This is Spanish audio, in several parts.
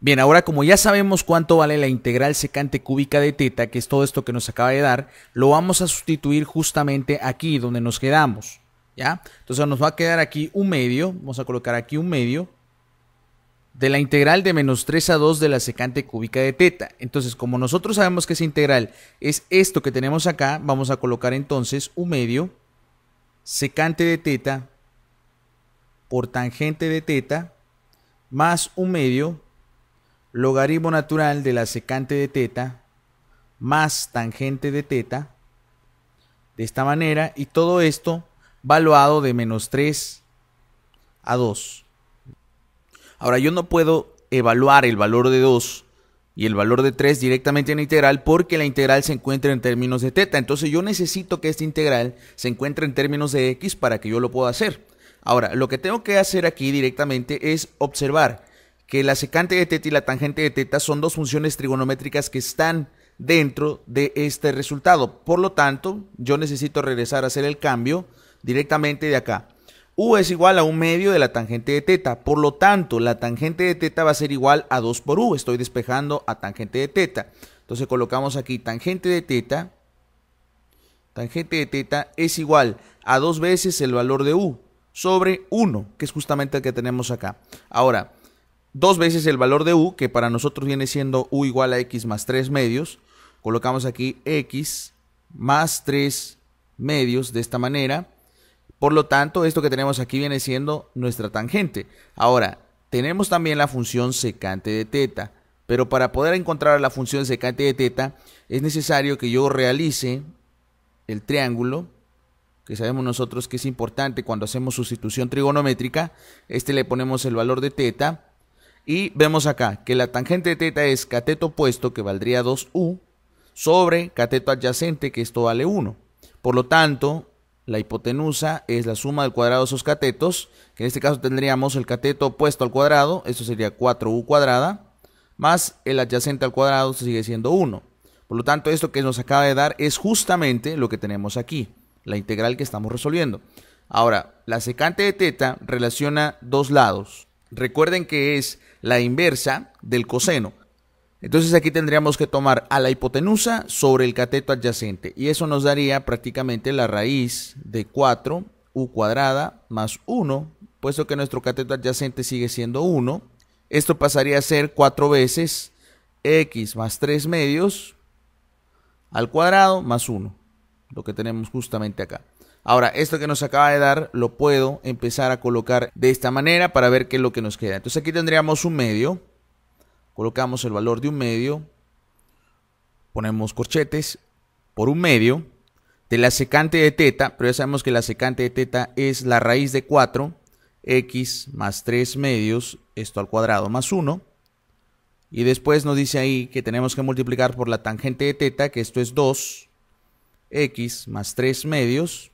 Bien, ahora como ya sabemos cuánto vale la integral secante cúbica de teta, que es todo esto que nos acaba de dar, lo vamos a sustituir justamente aquí donde nos quedamos, ¿ya? Entonces nos va a quedar aquí un medio, vamos a colocar aquí un medio, de la integral de menos 3 a 2 de la secante cúbica de teta. Entonces, como nosotros sabemos que esa integral es esto que tenemos acá, vamos a colocar entonces un medio secante de teta por tangente de teta más un medio logaritmo natural de la secante de teta más tangente de teta de esta manera y todo esto evaluado de menos 3 a 2. Ahora yo no puedo evaluar el valor de 2 y el valor de 3 directamente en la integral porque la integral se encuentra en términos de teta. Entonces yo necesito que esta integral se encuentre en términos de x para que yo lo pueda hacer. Ahora, lo que tengo que hacer aquí directamente es observar que la secante de teta y la tangente de teta son dos funciones trigonométricas que están dentro de este resultado. Por lo tanto, yo necesito regresar a hacer el cambio directamente de acá. U es igual a un medio de la tangente de teta. Por lo tanto, la tangente de teta va a ser igual a 2 por U. Estoy despejando a tangente de teta. Entonces colocamos aquí tangente de teta. Tangente de teta es igual a dos veces el valor de U sobre 1, que es justamente el que tenemos acá. Ahora, dos veces el valor de u, que para nosotros viene siendo u igual a x más 3 medios. Colocamos aquí x más 3 medios de esta manera. Por lo tanto, esto que tenemos aquí viene siendo nuestra tangente. Ahora, tenemos también la función secante de teta. Pero para poder encontrar la función secante de teta, es necesario que yo realice el triángulo, que sabemos nosotros que es importante cuando hacemos sustitución trigonométrica. Este le ponemos el valor de teta y vemos acá que la tangente de teta es cateto opuesto, que valdría 2u, sobre cateto adyacente, que esto vale 1. Por lo tanto, la hipotenusa es la suma del cuadrado de esos catetos, que en este caso tendríamos el cateto opuesto al cuadrado, esto sería 4u cuadrada, más el adyacente al cuadrado, sigue siendo 1. Por lo tanto, esto que nos acaba de dar es justamente lo que tenemos aquí, la integral que estamos resolviendo. Ahora, la secante de teta relaciona dos lados, Recuerden que es la inversa del coseno. Entonces aquí tendríamos que tomar a la hipotenusa sobre el cateto adyacente y eso nos daría prácticamente la raíz de 4 u cuadrada más 1, puesto que nuestro cateto adyacente sigue siendo 1. Esto pasaría a ser 4 veces x más 3 medios al cuadrado más 1, lo que tenemos justamente acá. Ahora, esto que nos acaba de dar lo puedo empezar a colocar de esta manera para ver qué es lo que nos queda. Entonces aquí tendríamos un medio, colocamos el valor de un medio, ponemos corchetes por un medio, de la secante de teta, pero ya sabemos que la secante de teta es la raíz de 4, x más 3 medios, esto al cuadrado, más 1. Y después nos dice ahí que tenemos que multiplicar por la tangente de teta, que esto es 2, x más 3 medios,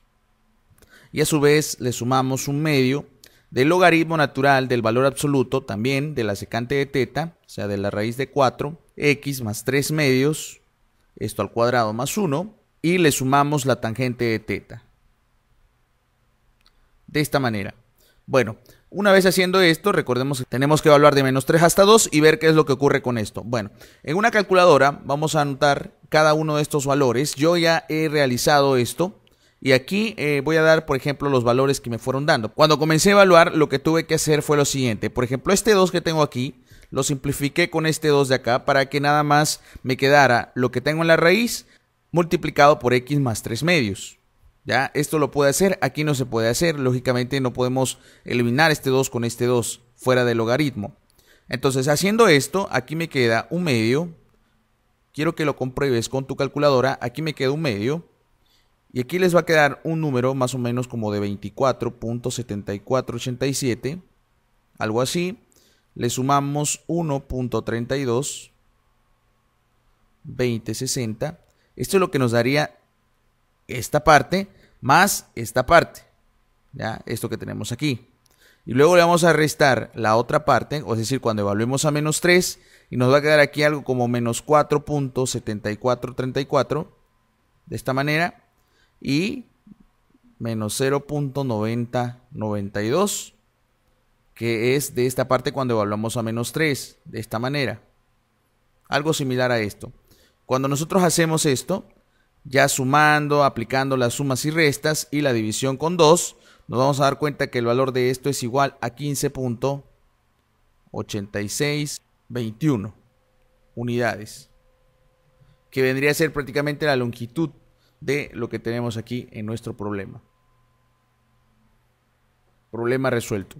y a su vez le sumamos un medio del logaritmo natural del valor absoluto también de la secante de teta, o sea, de la raíz de 4, x más 3 medios, esto al cuadrado más 1, y le sumamos la tangente de teta. De esta manera. Bueno, una vez haciendo esto, recordemos que tenemos que evaluar de menos 3 hasta 2 y ver qué es lo que ocurre con esto. Bueno, en una calculadora vamos a anotar cada uno de estos valores. Yo ya he realizado esto y aquí eh, voy a dar, por ejemplo, los valores que me fueron dando. Cuando comencé a evaluar, lo que tuve que hacer fue lo siguiente. Por ejemplo, este 2 que tengo aquí, lo simplifiqué con este 2 de acá para que nada más me quedara lo que tengo en la raíz multiplicado por x más 3 medios. Ya, esto lo puede hacer, aquí no se puede hacer, lógicamente no podemos eliminar este 2 con este 2 fuera del logaritmo. Entonces, haciendo esto, aquí me queda un medio, quiero que lo compruebes con tu calculadora, aquí me queda un medio, y aquí les va a quedar un número más o menos como de 24.7487, algo así. Le sumamos 1.32, 2060. Esto es lo que nos daría esta parte más esta parte, ya esto que tenemos aquí. Y luego le vamos a restar la otra parte, o es decir, cuando evaluemos a menos 3, y nos va a quedar aquí algo como menos 4.7434, de esta manera y menos 0.9092, que es de esta parte cuando evaluamos a menos 3, de esta manera. Algo similar a esto. Cuando nosotros hacemos esto, ya sumando, aplicando las sumas y restas y la división con 2, nos vamos a dar cuenta que el valor de esto es igual a 15.8621 unidades, que vendría a ser prácticamente la longitud de lo que tenemos aquí en nuestro problema. Problema resuelto.